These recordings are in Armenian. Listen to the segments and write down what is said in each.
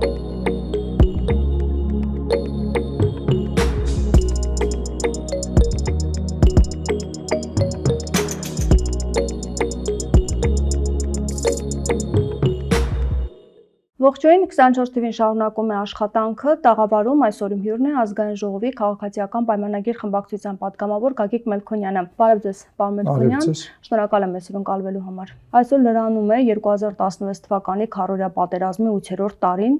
Thank you. 2024 թվին շարունակում է աշխատանքը, տաղավարում այսօր իմ հյուրն է ազգային ժողովի քաղաքացիական պայմանագիր խմբակցության պատգամավոր Գագիկ Մելքոնյանը։ Բարև ձեզ, պարոն Մելքոնյան։ Շնորհակալ եմ այսօր ընկալվելու համար։ Այսօր լրանում է 2016 թվականի քարորիա պատերազմի 8-րդ տարին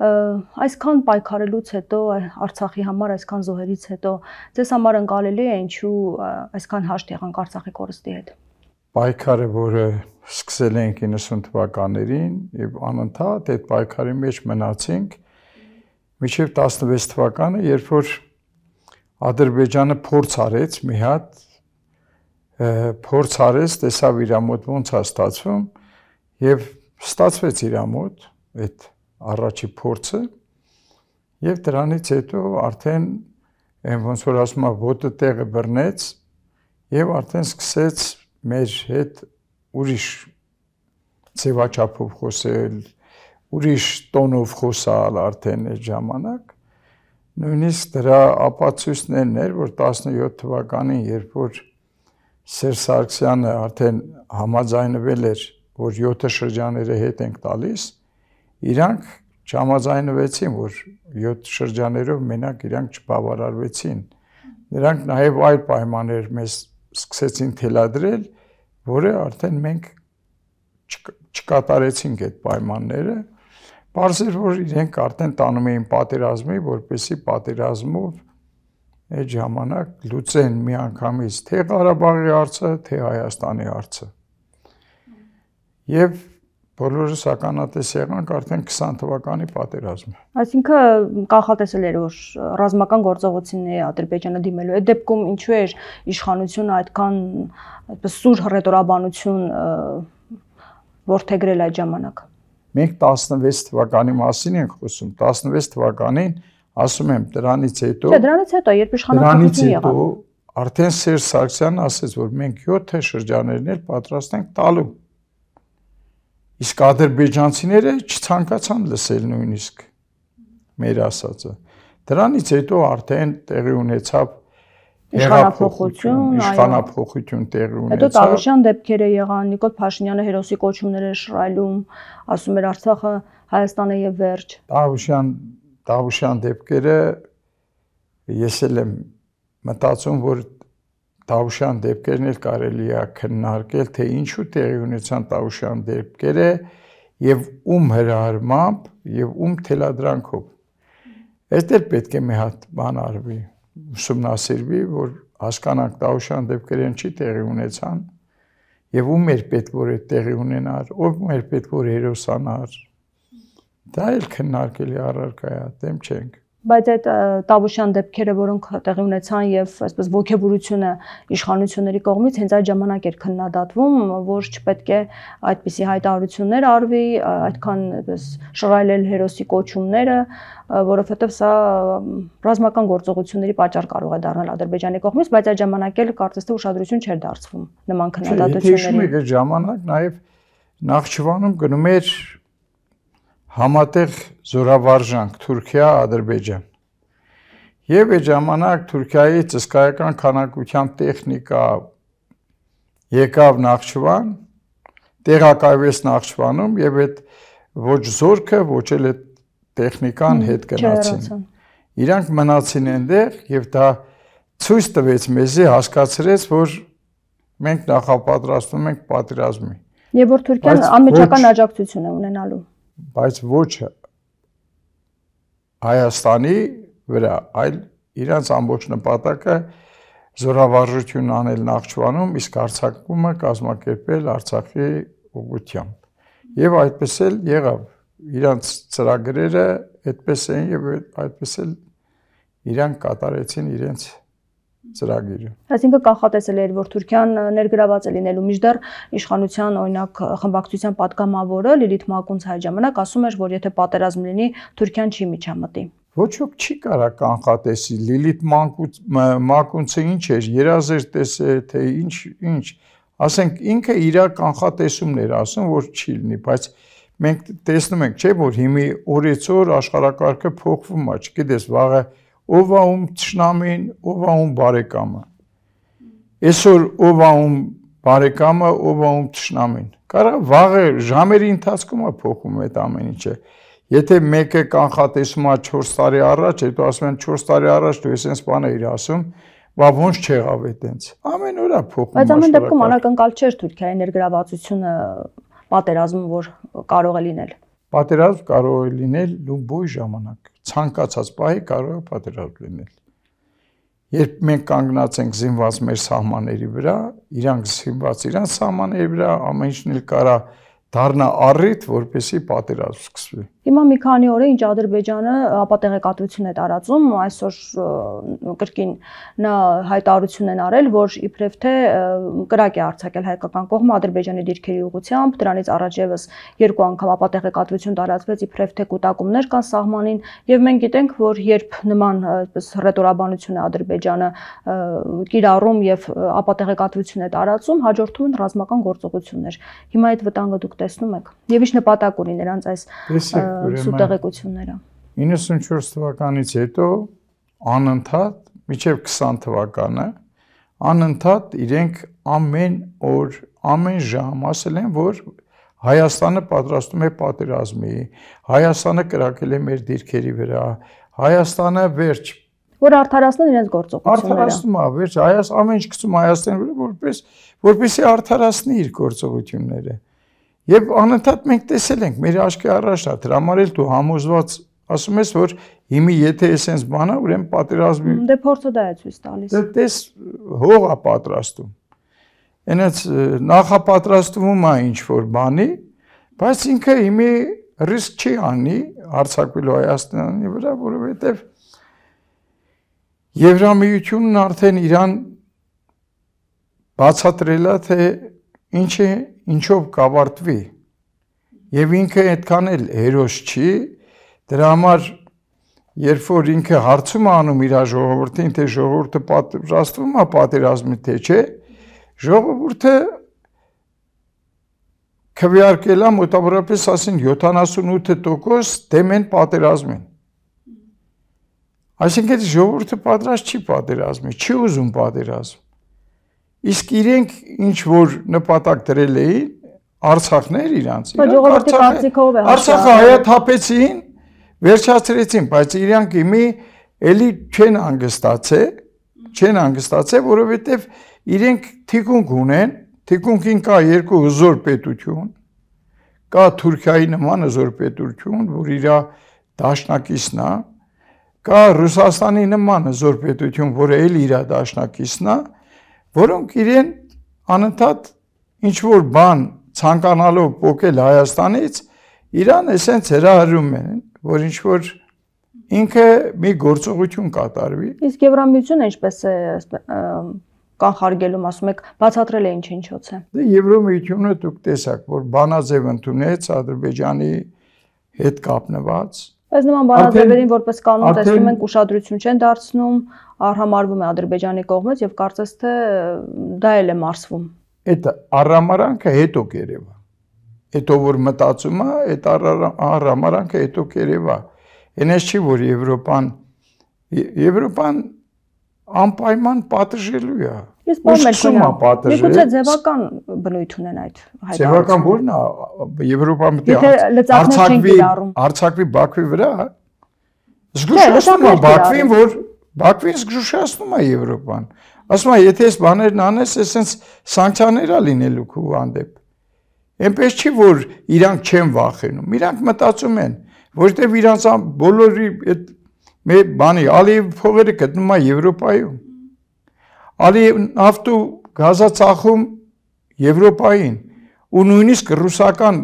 այսքան պայքարելուց հետո Արցախի համար, այսքան զոհերից հետո ձեզ համար ընկալելի է ինչու այսքան հաշտ եղանք Արցախի կորստի հետ։ Պայքարը, որը սկսել ենք 90 թվականներին եւ անընդհատ այդ պայքարի մեջ մնացինք մինչեւ 16 թվականը, երբ որ Ադրբեջանը փորձ արեց մի հատ փորձ արեց, տեսավ իր մոտ ոնց է ստացվում եւ ստացվեց իր մոտ այդ առաջի փորձը եւ դրանից հետո արդեն այն ոնց որ ասում է ոտը տեղը բռնեց եւ արդեն սկսեց մեր հետ ուրիշ ցեվաչափով խոսել, ուրիշ տոնով խոսալ արդեն այդ ժամանակ նույնիսկ դրա ապացույցներն էր, որ 17 թվականին երբ որ Սերժ Սարգսյանը արդեն համաձայնվել էր, որ 7 շրջանները հետ ենք տալիս, իրանք չհամաձայնվեցին, որ 7 շրջաներով մենակ իրանք չբավարարվեցին։ Նրանք նաև այլ պայմաններ մեզ սկսեցին թելադրել, որը արդեն մենք չկատարեցինք այդ պայմանները։ Պարզ էր, որ իրենք արդեն տանում էին պատերազմի, որպեսի պատերազմով այդ ժամանակ լուծեն միանգամից թե Ղարաբաղի հարցը, թե Հայաստանի հարցը։ Եվ բոլորս ականատես եղանք արդեն 20 թվականի պատերազմը։ Այսինքն կանխատեսել էր որ ռազմական գործողությունների Ադրբեջանը դիմելու է դեպքում ինչու էր իշխանությունը այդքան այդպես սուր հռետորաբանություն որթեգրել այդ ժամանակ։ Մենք 16 թվականի մասին ենք խոսում։ 16 թվականին ասում եմ դրանից հետո Չէ, դրանից հետո երբ իշխանությունը եղավ։ Դրանից հետո արդեն Սերժ Սարգսյանն ասեց որ մենք 7 շրջաններն էլ պատրաստ ենք տալու Իսկ ադրբեջանցիները չցանկացան լսել նույնիսկ մեր ասածը։ Դրանից հետո արդեն տեղի ունեցավ իշխանապողություն, իշխանապողություն տեղի ունեցավ։ Հետո Տավուշյան դեպքերը եղան, Նիկոլ Փաշինյանը հերոսի կոչումներ էր շռայլում, ասում էր Արցախը Հայաստանը եւ վերջ։ Տավուշյան Տավուշյան դեպքերը ես էլ եմ մտածում, որ Տավուշյան դեպքերն էլ կարելի է քննարկել, թե ինչու տեղի ունեցան Տավուշյան դեպքերը եւ ում հրահարմամբ եւ ում թելադրանքով։ Այստեղ պետք է մի հատ բան արվի, ուսումնասիրվի, որ հասկանանք Տավուշյան դեպքերն չի տեղի ունեցան եւ ում էր պետք որ այդ տեղի ունենար, ով մեր պետք որ հերոսանար։ Դա էլ քննարկելի առարկա է, դեմ չենք բայց այդ Տավուշյան դեպքերը, որոնք տեղի ունեցան եւ այսպես ողջավորությունը իշխանությունների կողմից հենց այդ ժամանակ էր քննադատվում, որ չպետք է այդպիսի հայտարարություններ արվի, այդքան այսպես շռայլել հերոսի կոչումները, որովհետեւ սա ռազմական գործողությունների պատճառ կարող է դառնալ Ադրբեջանի կողմից, բայց այդ ժամանակ էլ կարծես թե ուշադրություն չէր դարձվում նման քննադատություններին։ Եթե հիշում եք այդ ժամանակ, նաեւ Նախճիվանում գնում էր համատեղ զորավարժանք Թուրքիա-Ադրբեջան։ Եվ այդ ժամանակ Թուրքիայի ծսկայական քանակության տեխնիկա եկավ Նախճվան, տեղակայվեց Նախճվանում եւ այդ ոչ զորքը, ոչ էլ այդ տեխնիկան հետ գնացին։ Իրանք մնացին այնտեղ եւ դա ցույց տվեց մեզի հասկացրեց, որ մենք նախապատրաստվում ենք պատերազմի։ Եվ որ Թուրքիան անմիջական աջակցություն է ունենալու բայց ոչ Հայաստանի վրա, այլ իրանց ամբողջ նպատակը զորավարժություն անել Նախճվանում, իսկ Արցակումը կազմակերպել Արցախի ուղությամբ։ Եվ այդպես էլ եղավ։ Իրանց ծրագրերը այդպես էին եւ այդպես էլ իրանք կատարեցին իրենց ծրագիրը։ Այսինքն կանխատեսել էր, որ Թուրքիան ներգրաված է լինելու միջդեռ իշխանության օրինակ խմբակցության падգամավորը Լիլիթ Մակունց հայ ժամանակ ասում էր, որ եթե պատերազմ լինի, Թուրքիան չի միջամտի։ Ոչ ոք չի կարա կանխատեսի Լիլիթ Մակունցը ինչ էր, երազերտես է, թե ինչ, ինչ։ Ասենք ինքը իր կանխատեսումներ ասում, որ չի լինի, բայց մենք տեսնում ենք, չէ՞ որ հիմի օրեցօր աշխարհակարգը փոխվում է, չգիտես, վաղը ով ում ճշնամին, ով ում բարեկամը։ Այսօր ով ում բարեկամը, ով ում ճշնամին։ Կարա վաղը ժամերի ընթացքում է փոխում այդ ամեն ինչը։ Եթե մեկը կանխատեսում է 4 տարի առաջ, հետո ասում են 4 տարի առաջ դու էսենց բան էիր ասում, բա ոնց չեղավ է տենց։ Ամեն օր է փոխում։ Բայց ամեն դեպքում անակնկալ չէր Թուրքիայի ներգրավվածությունը պատերազմը, որ կարող է լինել։ Պատերազմ կարող է լինել լումբոյ ժամանակ, ցանկացած պահի կարող է պատերազմ լինել։ Երբ մենք կանգնած ենք զինված մեր սահմանների վրա, իրանք զինված իրանք սահմանների վրա, ամեն ինչն էլ կարա դառնա առիթ, որպեսի պատերազմ սկսվի։ Հիմա մի քանի օր է ինչ Ադրբեջանը ապատեղեկատվություն է տարածում, այսօր կրկին նա հայտարարություն են արել, որ իբրև թե կրակ է արձակել հայկական կողմը Ադրբեջանի դիրքերի ուղությամբ, դրանից առաջ եւս երկու անգամ ապատեղեկատվություն տարածվեց իբրև թե կൂട്ടակումներ կան սահմանին, եւ մենք գիտենք, որ երբ նման այսպես ռետորաբանություն է Ադրբեջանը կիրառում եւ ապատեղեկատվություն է տարածում, հաջորդում են ռազմական գործողություններ։ Հիմա այդ վտանգը դուք տեսնում եք։ Եվ ի՞նչ նպատակ ունի նրանց այս սուտեղեկությունները։ 94 թվականից հետո անընդհատ մինչև 20 թվականը անընդհատ իրենք ամեն օր, ամեն ժամ ասել են, որ Հայաստանը պատրաստում է պատերազմի, Հայաստանը կրակել է մեր դիրքերի վրա, Հայաստանը վերջ որ արդարացնեն իրենց գործողությունները։ Արդարացնում է, վերջ, Հայաստան ամեն ինչ գցում Հայաստանի վրա, որպես որպեսի արդարացնի իր գործողությունները։ Եվ անընդհատ մենք տեսել ենք մեր աչքի առաջ դա դրամարել դու համոզված ասում ես որ հիմի եթե էսենց բանա ուրեմն պատերազմի դե փորձը դա է ցույց տալիս դե տես հողա պատրաստում այնաց նախապատրաստվում է ինչ որ բանի բայց ինքը հիմի ռիսկ չի անի հարցակվելու Հայաստանի վրա որովհետև Եվրամիությունն արդեն Իրան բացատրելա թե ինչ է, ինչով կավարտվի։ Եվ ինքը այդքան էլ հերոս չի, դրա համար երբ որ ինքը հարցում է անում իր ժողովրդին, թե ժողովուրդը պատրաստվում է պատերազմի թե չէ, ժողովուրդը քվեարկել է մոտավորապես ասեն 78% դեմ են պատերազմին։ Այսինքն ժողովուրդը պատրաստ չի պատերազմի, չի ուզում պատերազմ։ Իսկ իրենք ինչ որ նպատակ դրել էին Արցախներ իրանց։ Ժողովրդի կարծիքով է։ Արցախը հայաթափեցին, վերջացրեցին, բայց իրանք իմի էլի չեն հանգստացե, չեն հանգստացե, որովհետև իրենք թիկունք ունեն, թիկունքին կա երկու հզոր պետություն, կա Թուրքիայի նման հզոր պետություն, որ իր դաշնակիցն է, կա Ռուսաստանի նման հզոր պետություն, որը էլ իր դաշնակիցն է, որ որոնք իրեն անընդհատ ինչ որ բան ցանկանալով փոկել Հայաստանից Իրան էսենց հրահրում են, որ ինչ որ ինքը մի գործողություն կատարվի։ Իսկ Եվրամիությունը ինչպես է կանխարգելում, ասում եք, բացատրել է ինչ-ինչոց է։ Դե Եվրամիությունը դուք տեսաք, որ բանաձև ընդունեց Ադրբեջանի հետ կապնված Բայց նման բանաձևերին որպես կանոն տեսնում ենք ուշադրություն չեն դարձնում, արհամարվում է Ադրբեջանի կողմից եւ կարծես թե դա էլ է մարսվում։ Այդ առամարանքը հետո կերևա։ Հետո որ մտածում է, այդ առամարանքը հետո կերևա։ Այնպես չի որ Եվրոպան Եվրոպան անպայման պատժելու է։ Ես բամել եմ։ Միգուցե ձևական բնույթ ունեն այդ հայտարարությունը։ Ձևական ո՞րն է Եվրոպա մտի արցակվի արցակվի Բաքվի վրա։ հա? Զգուշացնում է Բաքվին, որ Բաքվին զգուշացնում է Եվրոպան։ Ասում է, եթե այս բաներն անես, այսպես սանկցիաներ է լինելու քո հանդեպ։ Էնպես չի որ իրանք չեն վախենում։ Իրանք մտածում են, որտեղ իրանց բոլորի այդ մեր բանի Ալիև փողերը գտնում է Եվրոպայում։ Ալիև նավթու գազա ծախում Եվրոպային ու նույնիսկ ռուսական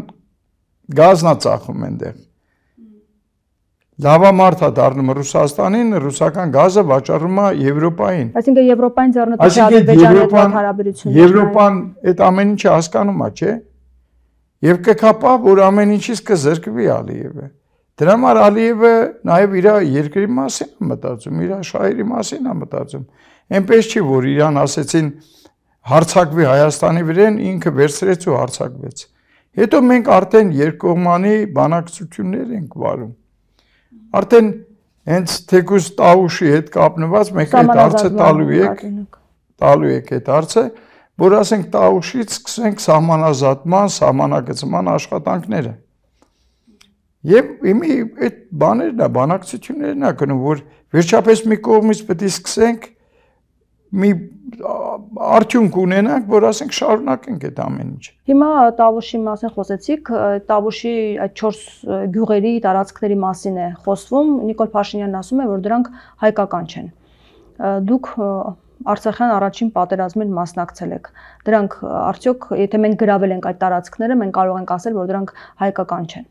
գազնա ծախում այնտեղ։ Լավամարթա դառնում Ռուսաստանին, ռուսական գազը վաճառվում է Եվրոպային։ Այսինքն Եվրոպային ձեռնտու Ադրբեջանի հետ հարաբերությունը։ Եվրոպան այդ ամեն ինչը հասկանում է, չէ՞։ Եվ կքապա, որ ամեն ինչից կզրկվի Ալիևը։ Դրա համար Ալիևը նաև իր երկրի մասին է մտածում, իր շահերի մասին է մտածում։ Էնպես չի, որ իրան ասեցին հարցակվի Հայաստանի վրան, ինքը վերցրեց ու հարցակվեց։ Հետո մենք արդեն երկկողմանի բանակցություններ ենք վարում։ Արդեն հենց թեկուս Տաուշի հետ կապնված մենք այդ հարցը տալու եք, տալու եք այդ հարցը, որ ասենք Տաուշից սկսենք սահմանազատման, սահմանագծման աշխատանքները։ Եվ իմի այդ բաներն է, բանակցություններն է գնում, որ վերջապես մի կողմից պետք է սկսենք մի արդյունք ունենանք, որ ասենք շարունակենք այդ ամեն ինչը։ Հիմա Տավուշի մասին խոսեցիք, Տավուշի այդ 4 գյուղերի տարածքների մասին է խոսվում, Նիկոլ Փաշինյանն ասում է, որ դրանք հայկական չեն։ Դուք Արցախյան առաջին պատերազմին մասնակցել եք։ Դրանք արդյոք, եթե մենք գravel ենք այդ տարածքները, մենք կարող ենք ասել, որ դրանք հայկական չեն։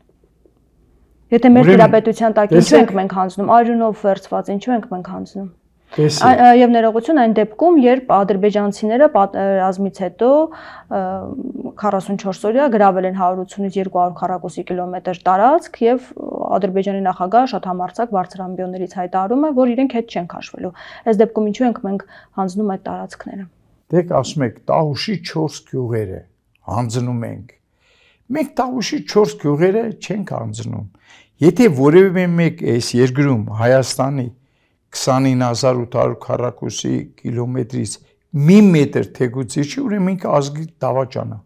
Եթե մեր դիաբետության տակ ինչու ենք մենք հանձնում, արյունով վերծված ինչու ենք մենք հանձնում։ Եվ ներողություն այն դեպքում, երբ ադրբեջանցիները պատերազմից հետո 44 օրյա գրավել են 180-ից 200 քառակուսի կիլոմետր տարածք եւ Ադրբեջանի նախագահը շատ համարձակ բարձրամբյոններից հայտարարում է, որ իրենք հետ չեն քաշվելու։ Այս դեպքում ինչու ենք մենք հանձնում այդ տարածքները։ Դեք ասում եք, Տահուշի 4 գյուղերը հանձնում ենք։ Մենք Տահուշի 4 գյուղերը չենք հանձնում Եթե որևէ մեկ այս երկրում Հայաստանի 29800 քառակուսի կիլոմետրից մի մետր թեգուցի չի, ուրեմն ինքը ազգի դավաճանա։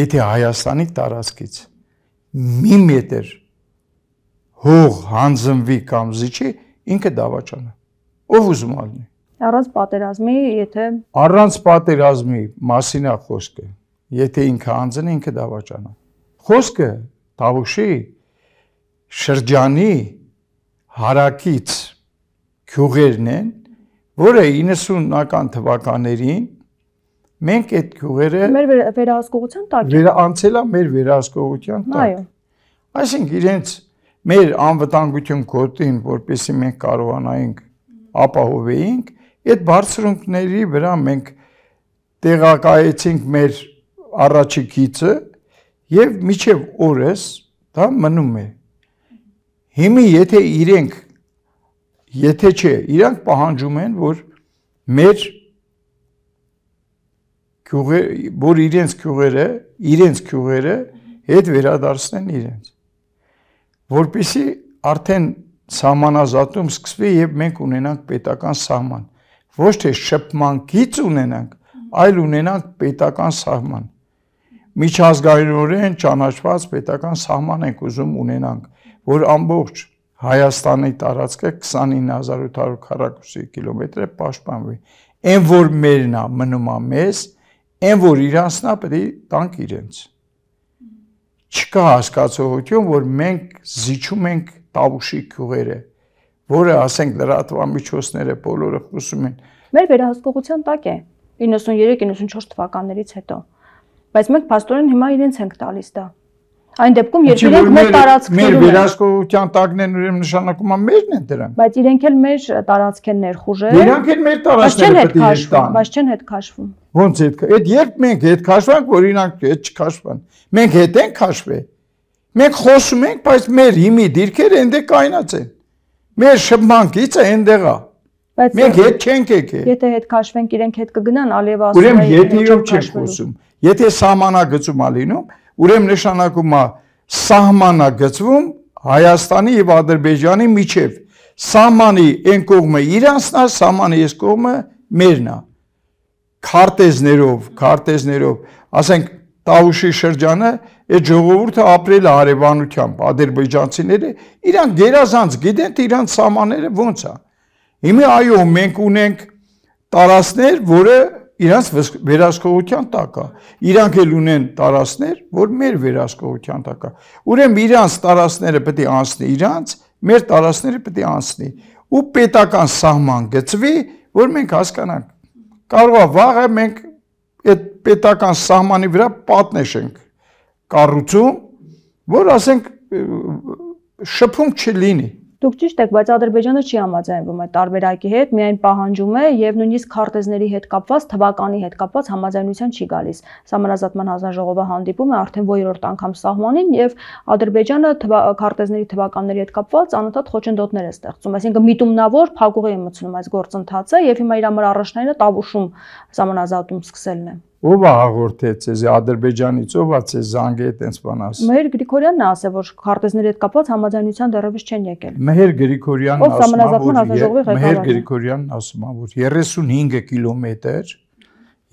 Եթե Հայաստանի տարածքից մի մետր հող հանձնվի կամ զիջի, ինքը դավաճանա։ Ով ուզում ալնի։ Առանց պատերազմի, եթե Առանց պատերազմի մասին է խոսքը։ Եթե ինքը անձն ինքը դավաճանա։ Խոսքը Տավուշի շրջանի հարակից գյուղերն են, որը 90-ական թվականներին մենք այդ գյուղերը մեր վերահսկողության տակ վերաանցելա մեր վերահսկողության տակ։ Այո։ Այսինքն իրենց մեր անվտանգություն գործին, որպեսզի մենք կարողանայինք ապահովեինք, այդ բարձրունքների վրա մենք տեղակայեցինք մեր առաջիկիցը եւ միջև օրս դա մնում է։ Հիմա եթե իրենք եթե չէ, իրանք պահանջում են, որ մեր քյուղը, որ իրենց քյուղերը, իրենց քյուղերը հետ վերադարձնեն իրենց։ Որպիսի արդեն սահմանազատում սկսվի եւ մենք ունենանք պետական սահման։ Ոչ թե շփմանքից ունենանք, այլ ունենանք պետական սահման։ Միջազգայինորեն ճանաչված պետական սահման ենք ուզում ունենանք որ ամբողջ Հայաստանի տարածքը 29800 քառակուսի կիլոմետրը պաշտպանվի։ Այն որ մերն է մնում է մեզ, այն որ իրանցն է պետք տանք իրենց։ Չկա հասկացողություն, որ մենք զիջում ենք տավուշի քյուղերը, որը ասենք լրատվամիջոցները բոլորը խոսում են։ Մեր վերահսկողության տակ է 93-94 թվականներից հետո։ Բայց մենք աստորեն հիմա իրենց ենք տալիս դա։ Այն դեպքում երբ իրենք մեր տարածքներում մեր վերահսկողության տակն են ուրեմն նշանակում է մերն են դրանք։ Բայց իրենք էլ մեր տարածք են ներխուժել։ Իրանք էլ մեր տարածքները պետք է տան։ Բայց չեն հետ քաշվում։ Ոնց հետ։ Այդ երբ մենք հետ քաշվանք, որ իրանք հետ չքաշվան։ Մենք հետ են քաշվել։ Մենք խոսում ենք, բայց մեր հիմի դիրքերը այնտեղ կայնած են։ Մեր շփմանքիցը այնտեղ է։ Բայց մենք հետ չենք եկել։ Եթե հետ քաշվենք, իրենք հետ կգնան, Ալիևը ասում է։ Ուրեմն եթե իրոք չեն խոսում, եթե սահմանագծում ա լինում, ուրեմն նշանակում է սահմանա գծվում Հայաստանի եւ Ադրբեջանի միջև։ Սահմանի այն կողմը իրանցն է, սահմանի այս կողմը մերն է։ Քարտեզներով, քարտեզներով, ասենք Տավուշի շրջանը այդ ժողովուրդը ապրել է հարևանությամբ, ադրբեջանցիները իրանք գերազանց գիտեն թե իրանք սահմանները ո՞նց է։ Հիմա այո, մենք ունենք տարածներ, որը իրանց վերահսկողության տակ է։ Իրանք էլ ունեն տարածներ, որ մեր վերահսկողության տակ է։ Ուրեմն իրանց տարածները պետք է անցնի իրանց, մեր տարածները պետք է անցնի ու պետական սահման գծվի, որ մենք հասկանանք։ Կարող է վաղը մենք այդ պետական սահմանի վրա պատնեշենք կառուցում, որ ասենք շփում չլինի։ Դուք ճիշտ եք, բայց Ադրբեջանը չի համաձայնվում այդ տարբերակի հետ, միայն պահանջում է եւ նույնիսկ քարտեզների հետ կապված, թվականի հետ կապված համաձայնության չի գալիս։ Համանազատման հանձնաժողովը հանդիպում է արդեն 6-րդ անգամ սահմանին եւ Ադրբեջանը քարտեզների թվականների հետ կապված անընդհատ խոչընդոտներ է ստեղծում, այսինքն միտումնավոր փակուղի է մտցնում այս գործընթացը եւ հիմա իր համար առաջնայինը տավուշում համանազատում սկսելն է։ Ո՞վ է հաղորդել ցեզ Ադրբեջանից, ո՞վ է ցեզ զանգել այդպես բան ասել։ Մհեր Գրիգորյանն է ասել, որ քարտեզների հետ կապված համաձայնության դեռևս չեն եկել։ Մհեր Գրիգորյանն ասում է, որ Մհեր Գրիգորյանն ասում է, որ 35 կիլոմետր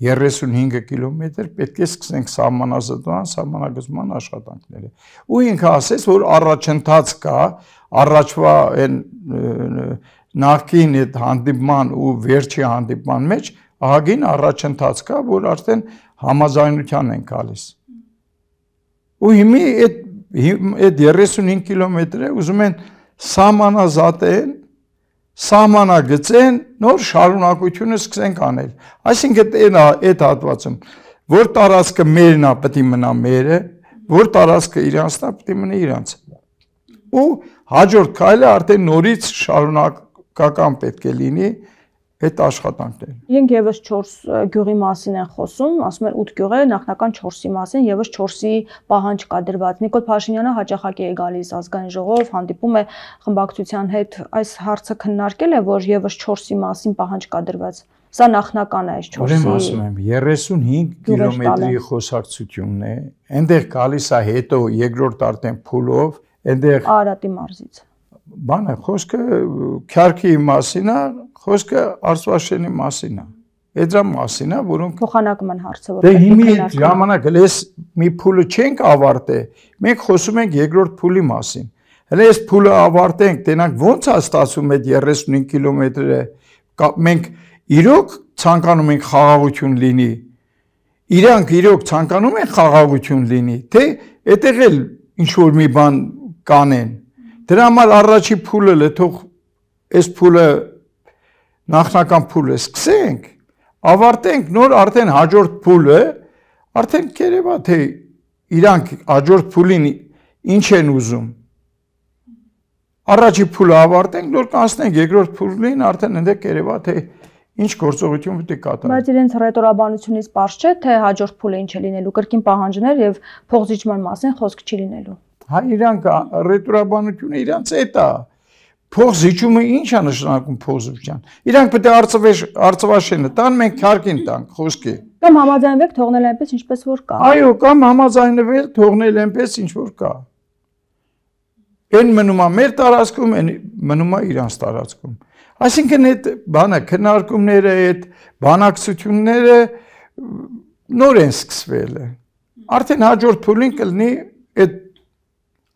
35 կիլոմետր պետք է սկսենք սահմանազատման, սահմանագծման աշխատանքները։ Ու ինքը ասեց, որ առաջընթաց կա, առաջվա այն նախքին այդ հանդիպման ու վերջի հանդիպման մեջ ահագին առաջընթաց կա, որ արդեն համազանության են գալիս։ Ու հիմի այդ այդ 35 կիլոմետրը ուզում են սահմանազատել, սահմանագծեն, նոր շարունակությունը սկսենք անել։ Այսինքն այն այդ հատվածում որ տարածքը մերն է, պետք է մնա մերը, որ տարածքը իրանցն է, պետք է մնա իրանց։ Ու հաջորդ քայլը արդեն նորից շարունակական պետք է լինի, այդ աշխատանքները։ Իրենք եւս 4 գյուղի մասին են խոսում, ասում են 8 գյուղը նախնական 4-ի մասին, եւս 4-ի պահանջ կա դրված։ Նիկոլ Փաշինյանը հաճախակ է գալիս ազգային ժողով, հանդիպում է խմբակցության հետ։ Այս հարցը քննարկել է, որ եւս 4-ի մասին պահանջ կա դրված։ Սա նախնական է այս 4-ի։ Ուրեմն ասում եմ 35 կիլոմետրի խոսակցությունն է։ Այնտեղ գալիս է հետո երկրորդ արդեն փուլով, այնտեղ Արարատի մարզից բանը խոսքը քարքի մասին է, խոսքը Արծվաշենի մասին է։ Այդ դրա մասին է, որոնք փոխանակում են հարցը որ Դե հիմի ժամանակ հենց այս մի փուլը չենք ավարտե։ Մենք խոսում ենք երկրորդ փուլի մասին։ Հենց այս փուլը ավարտենք, տենանք ո՞նց է ստացվում այդ 35 կիլոմետրը։ Մենք իրոք ցանկանում ենք խաղաղություն լինի։ Իրանք իրոք ցանկանում են խաղաղություն լինի, թե այդտեղ էլ ինչ որ մի բան կանեն Դրա համար առաջի փուլը լե թող այս փուլը նախնական փուլը սկսենք, ավարտենք նոր արդեն հաջորդ փուլը, արդեն կերևա թե իրանք հաջորդ փուլին ինչ են ուզում։ Առաջի փուլը ավարտենք, նոր կանցնենք երկրորդ փուլին, արդեն այնտեղ կերևա թե ինչ գործողություն պետք է կատարվի։ Բայց իրենց ռետրոաբանությունից པարզ չէ, թե հաջորդ փուլը ինչ է լինելու, կրկին պահանջներ եւ փողզիջման մասին խոսք չի լինելու։ Հա իրանք ռետրոաբանությունը իրանց էտ է։ Փոխզիջումը ի՞նչ է նշանակում փոխզիջան։ Իրանք պետք է արծվեշ արծվաշենը տան, մենք քարկին տանք, խոսքի։ Կամ համաձայնվեք թողնել այնպես ինչպես որ կա։ Այո, կամ համաձայնվել թողնել այնպես ինչ որ կա։ Էն մնում է մեր տարածքում, էն մնում է իրանց տարածքում։ Այսինքն այդ բանը քննարկումները, այդ բանակցությունները նոր են սկսվել։ Արդեն հաջորդ փուլին կլինի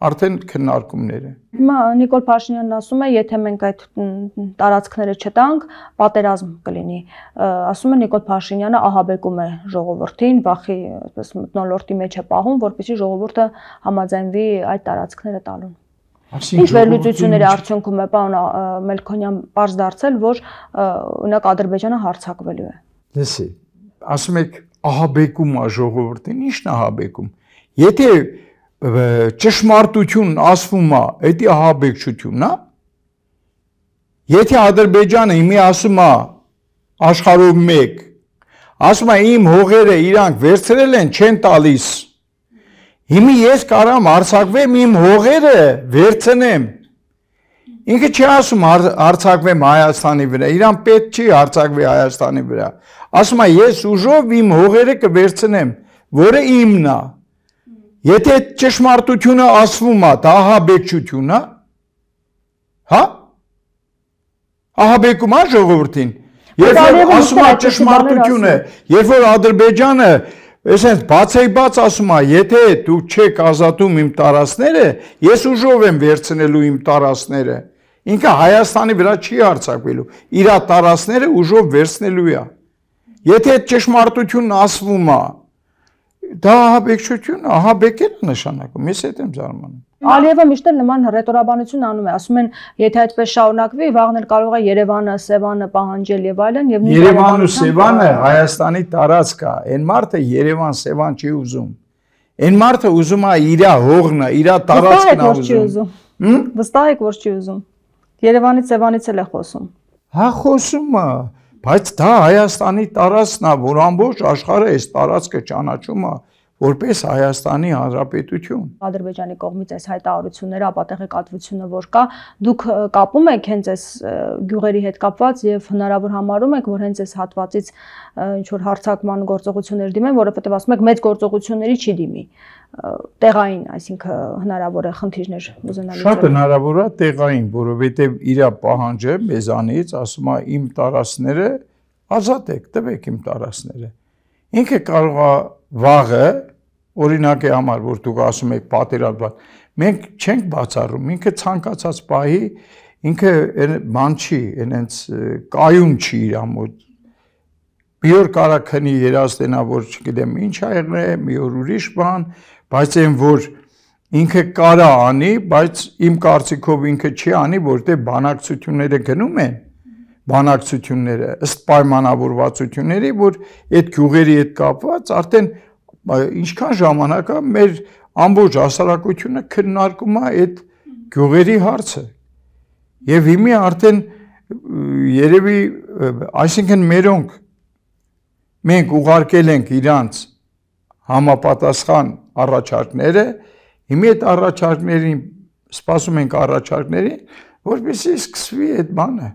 արդեն քննարկումներ է։ Հիմա Նիկոլ Փաշինյանն ասում է, եթե մենք այդ տարածքները չտանք, պատերազմ կլինի։ Ասում է Նիկոլ Փաշինյանը ահաբեկում է ժողովրդին, վախի, այսպես մտնոլորտի մեջ է պահում, որպեսզի ժողովուրդը համաձայնվի այդ տարածքները տալուն։ Ինչ վերլուծությունների արդյունքում է պարոն Մելքոնյան པարզ դարձել, որ օրինակ Ադրբեջանը հարցակվելու է։ Լսի, ասում եք ահաբեկում է ժողովրդին, ի՞նչն ահաբեկում։ Եթե ճշմարտությունն ասվում է, դա ահաբեկչությունն է։ Եթե Ադրբեջանը իմի ասում է աշխարհում մեկ, ասում է իմ հողերը իրանք վերցրել են, չեն տալիս։ Հիմի ես կարամ արցակվեմ իմ հողերը վերցնեմ։ Ինքը չի ասում արցակվեմ Հայաստանի վրա, իրան պետք չի արցակվի Հայաստանի վրա։ Ասում է ես ուժով իմ հողերը կվերցնեմ, որը իմն է։ իմ նա, Եթե ճշմարտությունը ասվում է, դա ահաբեկչություն է, հա? Ահաբեկում է ժողովրդին։ Երբ որ ասում է ճշմարտությունը, երբ որ Ադրբեջանը Այսինքն բացեի բաց ասում է, եթե դու չեք ազատում իմ տարածները, ես ուժով եմ վերցնելու իմ տարածները։ Ինքը Հայաստանի վրա չի հարձակվելու։ Իր տարածները ուժով վերցնելու է։ Եթե այդ ճշմարտությունն ասվում է, Դա ահաբեկչություն, ահաբեկել նշանակում։ Ես այդ եմ զարմանում։ Ալիևը միշտ էլ նման ռետորաբանություն անում է, ասում են, եթե այդպես շարունակվի, վաղն էլ կարող է Երևանը, Սևանը պահանջել եւ այլն եւ նույն Երևանը, Սևանը Հայաստանի տարածք է։ Այն մարդը Երևան, Սևան չի ուզում։ Այն մարդը ուզում է իր հողն, իր տարածքն ուզում։ Հմ? Վստահ եք, որ չի ուզում։ Երևանից, Սևանից էլ է խոսում։ Հա խոսում է։ Բայց դա Հայաստանի տարածքն է, որ ամբողջ աշխարհը այս տարածքը ճանաչում է, որպես Հայաստանի Հանրապետություն։ Ադրբեջանի կողմից այս հայտարարությունները, ապատեղեկատվությունը, որ կա, դուք կապում եք հենց այս գյուղերի հետ կապված եւ հնարավոր համարում եք, որ հենց այս հատվածից ինչ որ հարցակման գործողություններ դիմեն, որովհետեւ ասում եք մեծ գործողությունների չի դիմի տեղային, այսինքն հնարավոր է խնդիրներ ուզենալու։ Շատ հնարավոր է տեղային, որովհետեւ իր պահանջը մեզանից ասում է իմ տարածները ազատ եք, տվեք իմ տարածները։ Ինքը կարող է վաղը օրինակ է համար, որ դուք ասում եք պատերազմված։ Մենք չենք բացառում, ինքը ցանկացած պահի ինքը այն ման չի, այնց կայուն չի իր ամոթ։ Մի օր կարա քնի երազտենա, որ չգիտեմ ինչ ա եղել, մի օր ուրիշ բան, բայց այն որ ինքը կարա անի, բայց իմ կարծիքով ինքը չի անի, որտեղ բանակցությունները գնում են բանակցությունները ըստ պայմանավորվածությունների, որ այդ գյուղերի հետ կապված արդեն ինչքան ժամանակ է մեր ամբողջ հասարակությունը քննարկում է այդ գյուղերի հարցը։ Եվ հիմի արդեն երևի, այսինքն մերոնք մենք ուղարկել ենք իրանց համապատասխան առաջարկները, հիմի այդ առաջարկներին սպասում ենք առաջարկներին, որպեսզի սկսվի այդ բանը։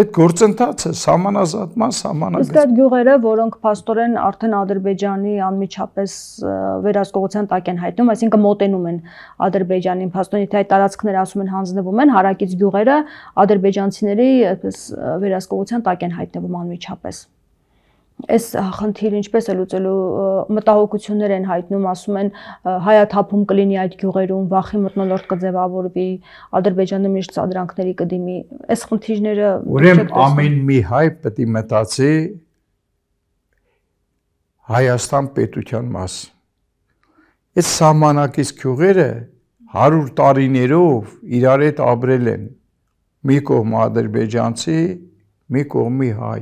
Այդ գործընթացը համանազատման, համանագծ։ Իսկ այդ գյուղերը, որոնք փաստորեն արդեն Ադրբեջանի անմիջապես վերահսկողության տակ են հայտնում, այսինքն մոտենում են Ադրբեջանին, փաստորեն եթե այդ տարածքները ասում են հանձնվում են, հարակից գյուղերը ադրբեջանցիների այսպես վերահսկողության տակ են հայտնվում անմիջապես այս խնդիրը ինչպես է լուծելու մտահոգություններ են հայտնում, ասում են հայաթափում կլինի այդ գյուղերում, վախի մտնոլորտ կձևավորվի, Ադրբեջանը միշտ ծադրանքների կդիմի։ Այս խնդիրները Ուրեմն ամեն մի հայ պետք է մտածի Հայաստան պետության մաս։ Այս սահմանակից գյուղերը 100 տարիներով իրար հետ ապրել են։ Մի կողմ ադրբեջանցի, մի կողմի հայ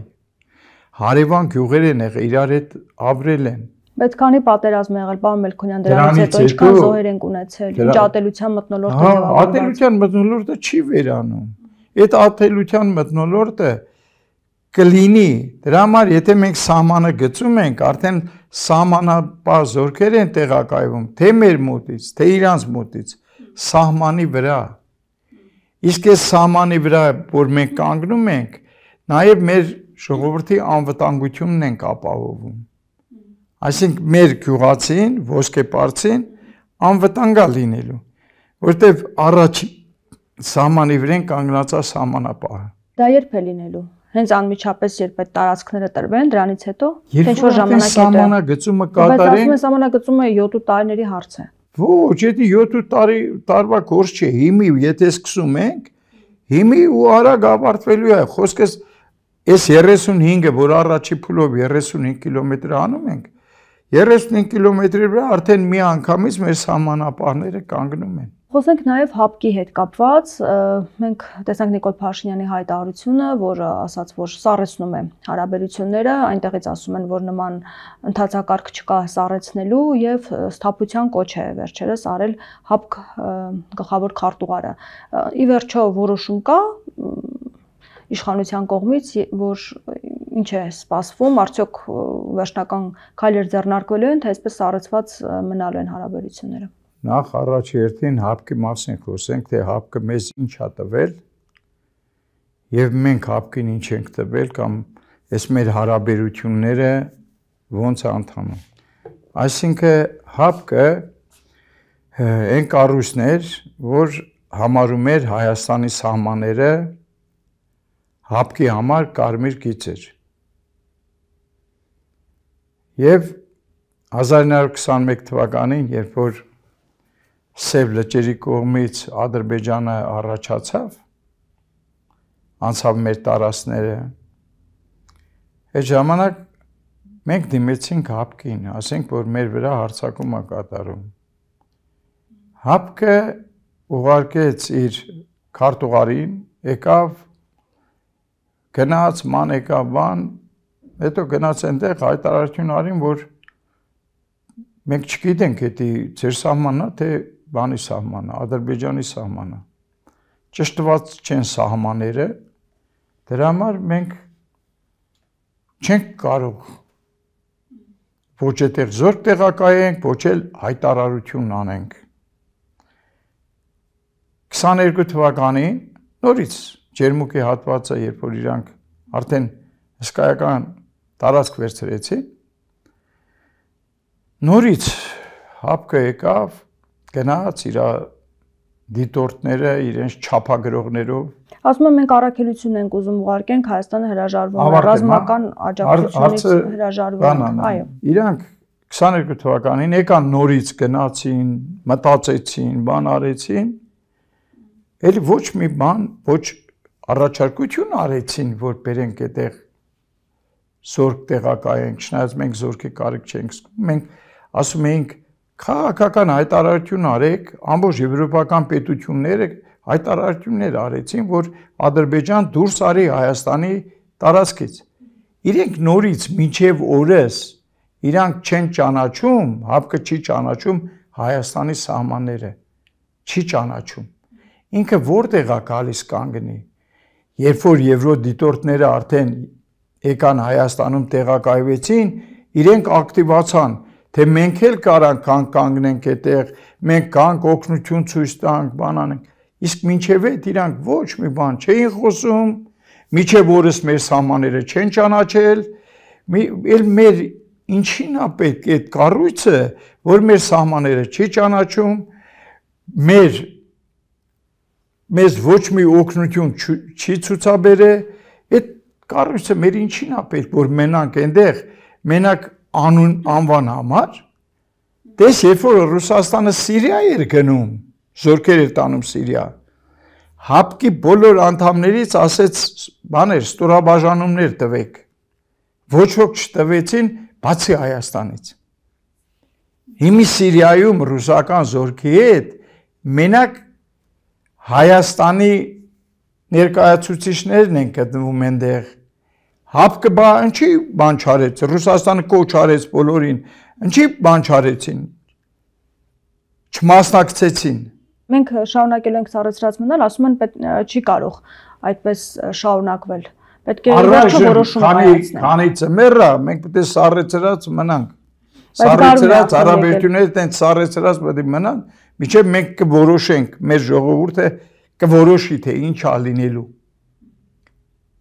հարևան գյուղեր են եղել, իրար հետ ապրել են։ Բայց քանի պատերազմ եղել, պարոն Մելքոնյան, դրանից հետո ինչքան զոհեր են ունեցել, ինչ ատելության մտնոլորտ է եղել։ Ատելության մտնոլորտը չի վերանում։ Այդ ատելության մտնոլորտը կլինի։ Դրա համար եթե մենք սահմանը գծում ենք, արդեն սահմանապահ զորքեր են տեղակայվում, թե մեր մոտից, թե իրանց մոտից, սահմանի վրա։ Իսկ այս սահմանի վրա, որ մենք կանգնում ենք, նաև մեր ժողովրդի անվտանգությունն ենք ապահովում։ Այսինքն մեր գյուղացին, ոսկեպարծին անվտանգա լինելու, որտեվ առաջ սահմանի վրեն կանգնածա սահմանապահը։ Դա երբ է լինելու։ Հենց անմիջապես երբ այդ տարածքները տրվեն, դրանից հետո ինչ որ ժամանակ է դա։ Սահմանագծումը կատարեն։ Բայց սահմանագծումը 7 տարիների հարց է։ Ոչ, դա 7 տարի տարվա գործ չէ։ Հիմի եթե սկսում ենք, հիմի ու արագ ավարտվելու է։ Խոսքս Այս 35-ը, որ առաջի փուլով 35 կիլոմետր անում ենք, 35 կիլոմետրի վրա արդեն մի անգամից մեր սահմանապահները կանգնում են։ Խոսենք նաև հապկի հետ կապված, մենք տեսանք Նիկոլ Փաշինյանի հայտարարությունը, որը ասաց, որ սառեցնում է հարաբերությունները, այնտեղից ասում են, որ նման ընդհանցակարգ չկա սառեցնելու եւ սթափության կոչ է վերջերս արել հապկ գլխավոր քարտուղարը։ Ի վերջո որոշում կա իշխանության կողմից, որ ինչ է սպասվում, արդյոք վերջնական քայլեր ձեռնարկվելու են, թե այսպես սառեցված մնալու են հարաբերությունները։ Նախ առաջերտին հապկի մասին խոսենք, թե հապկը մեզ ինչ է տվել եւ մենք հապկին ինչ ենք տվել կամ այս մեր հարաբերությունները ո՞նց է ընթանում։ Այսինքն հապկը այն կառույցն էր, որ համարում էր Հայաստանի սահմանները հապկի համար կարմիր գիծ էր։ Եվ 1921 թվականին, երբ որ Սև լճերի կողմից Ադրբեջանը առաջացավ, անցավ մեր տարածները։ Այդ ժամանակ մենք դիմեցինք հապկին, ասենք որ մեր վրա հարցակում է կատարում։ Հապկը ուղարկեց իր քարտուղարին, եկավ գնաց մանեկաբան, հետո գնաց այնտեղ հայտարարություն արին, որ մենք չգիտենք դա ծեր սահմանն է, թե բանի սահմանն է, Ադրբեջանի սահմանն է։ Ճշտված չեն սահմանները։ Դրա համար մենք չենք կարող ոչ այդտեղ զորք տեղակայենք, ոչ էլ հայտարարություն անենք։ 22 թվականին նորից ջերմուկի հատվածը, երբ որ իրանք արդեն հսկայական տարածք վերցրեցին, նորից հապկը եկավ, գնաց իր դիտորդները իրենց չափագրողներով ասում եմ մենք առաքելություն ենք ուզում ուղարկենք Հայաստանը հրաժարվում է հա։ ռազմական աջակցությունից հրաժարվում է այո իրանք 22 թվականին եկան նորից գնացին մտածեցին բան արեցին Էլ ոչ մի բան, ոչ առաջարկություն արեցին, որ բերենք այդեղ զորք տեղակայենք, չնայած մենք զորքի կարիք չենք զգում։ Մենք ասում էինք քաղաքական հայտարարություն արեք, ամբողջ եվրոպական պետությունները հայտարարություններ արեցին, որ Ադրբեջան դուրս արի Հայաստանի տարածքից։ Իրենք նորից միջև օրս իրանք չեն ճանաչում, հապկը չի ճանաչում Հայաստանի սահմանները։ Չի ճանաչում։ Ինքը որտեղ է գալիս կանգնի երբ որ եվրոդիտորդները արդեն եկան Հայաստանում տեղակայվեցին, իրենք ակտիվացան, թե մենք էլ կարանք կան կանգնենք այդտեղ, մենք կանք օգնություն ցույց տանք, բանանենք։ Իսկ մինչև այդ իրանք ոչ մի բան չէին խոսում, միջև օրս մեր սահմանները չեն ճանաչել, մի էլ մեր ինչին է պետք այդ կառույցը, որ մեր սահմանները չի ճանաչում, մեր մեզ ոչ մի օգնություն չի ցուցաբերե, այդ կառույցը մեր ինչին է պետք, որ մենանք այնտեղ մենակ անուն անվան համար դες երբ որ Ռուսաստանը Սիրիա էր գնում, զորքեր էր տանում Սիրիա։ Հապկի բոլոր անդամներից ասեց բաներ, ստորաբաժանումներ տվեք։ Ոչ ոք չտվեցին բացի Հայաստանից։ Հիմի Սիրիայում ռուսական զորքի հետ մենակ Հայաստանի ներկայացուցիչներն են գտնվում այնտեղ։ Հապկը բա ինչի բան չարեց, Ռուսաստանը կոչ արեց բոլորին, ինչի բան չարեցին։ Չմասնակցեցին։ Մենք շարունակելու ենք սառեցրած մնալ, ասում են պետք չի կարող այդպես շարունակվել։ Պետք է վերջը որոշում հայացնել։ Քանի քանի ծմերը մենք պետք է սառեցրած մնանք։ Սառեցրած հարաբերությունները տենց սառեցրած պետք է մնան, միջև մենք կորոշենք, մեր ժողովուրդը կորոշի թե ինչ ա լինելու։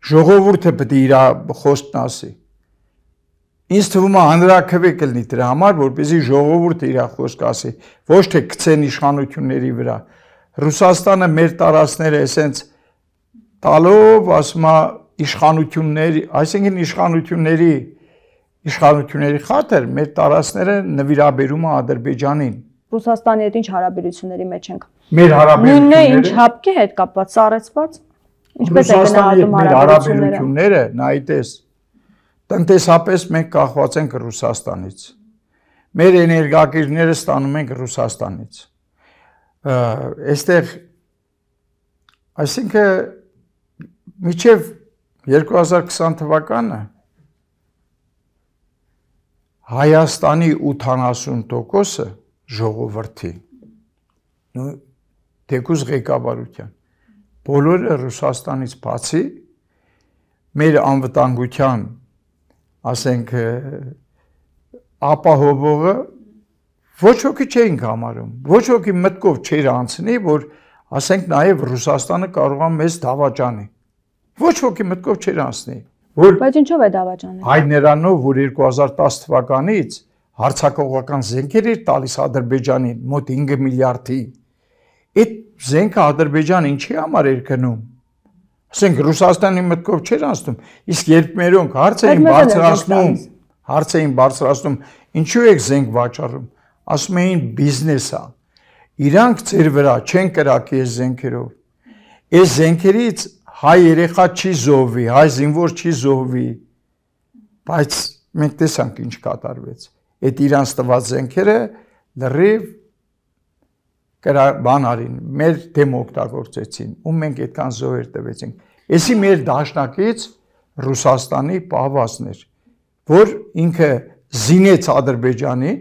Ժողովուրդը պետք է իր խոստն ասի։ Ինչ թվում է հանրակրվե կլինի դրա համար, որպեսզի ժողովուրդը իր խոսքը ասի, ոչ թե գցեն իշխանությունների վրա։ Ռուսաստանը մեր տարածները էսենց տալով, ասում է իշխանությունների, այսինքն իշխանությունների, իշխանությունների իշխանությունների խաթեր մեր տարածները նվիրաբերում է Ադրբեջանին։ Ռուսաստանի հետ ինչ հարաբերությունների մեջ ենք։ Մեր հարաբերությունները նույնն է ինչ հապկի հետ կապված, սառեցված։ Ինչպես է գնահատում հարաբերությունները։ Նայտես։ Տնտեսապես մենք կախված ենք Ռուսաստանից։ Մեր էներգակիրները ստանում ենք Ռուսաստանից։ Այստեղ այսինքն միջև 2020 թվականը Հայաստանի 80%-ը ժողովրդի նույն դեկուս ղեկավարության բոլորը Ռուսաստանից բացի մեր անվտանգության ասենք ապահովողը ոչ ոքի չէինք համարում ոչ ոքի մտքով չէր անցնի որ ասենք նաև Ռուսաստանը կարողա մեզ դավաճանի ոչ ոքի մտքով չէր անցնի Որ Բայց ինչով է դավաճանել։ Այն նրանով, որ 2010 թվականից հարցակողական զենքեր էր տալիս Ադրբեջանին մոտ 5 միլիարդի։ Այդ զենքը Ադրբեջան ինչի համար էր գնում։ Ասենք Ռուսաստանի մտքով չէր անցնում, իսկ երբ մերոնք հարց էին բարձրացնում, հարց էին բարձրացնում, ինչու եք զենք վաճառում։ Ասում էին բիզնես է։ Իրանք ձեր վրա չեն կրակի այս զենքերով։ Այս զենքերից հայ երեխա չի զոհվի, հայ զինվոր չի զոհվի։ Բայց մենք տեսանք ինչ կատարվեց։ Այդ իրանց տված զենքերը լրիվ կրա բան արին, մեր դեմ օգտագործեցին ու մենք այդքան զոհեր տվեցինք։ Էսի մեր դաշնակից Ռուսաստանի պահվածն էր, որ ինքը զինեց Ադրբեջանի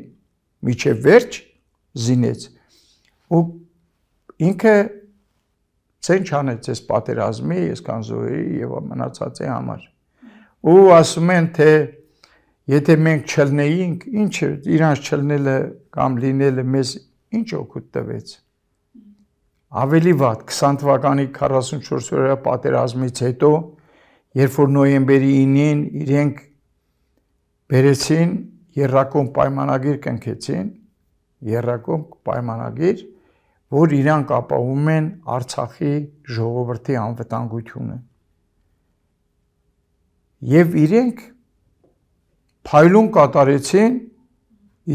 միջև վերջ զինեց։ Ու ինքը ցեն չանեց այս պատերազմի, այս կանզոյի եւ մնացածի համար։ Ու ասում են թե եթե մենք չլնեինք, ինչ իրանց չլնելը կամ լինելը մեզ ինչ օգուտ տվեց։ Ավելի վատ 20 թվականի 44 օրյա պատերազմից հետո, երբ որ նոյեմբերի 9-ին իրենք բերեցին Երրակոմ պայմանագիր կնքեցին, Երրակոմ պայմանագիր, որ իրանք ապահում են Արցախի ժողովրդի անվտանգությունը։ Եվ իրենք փայլուն կատարեցին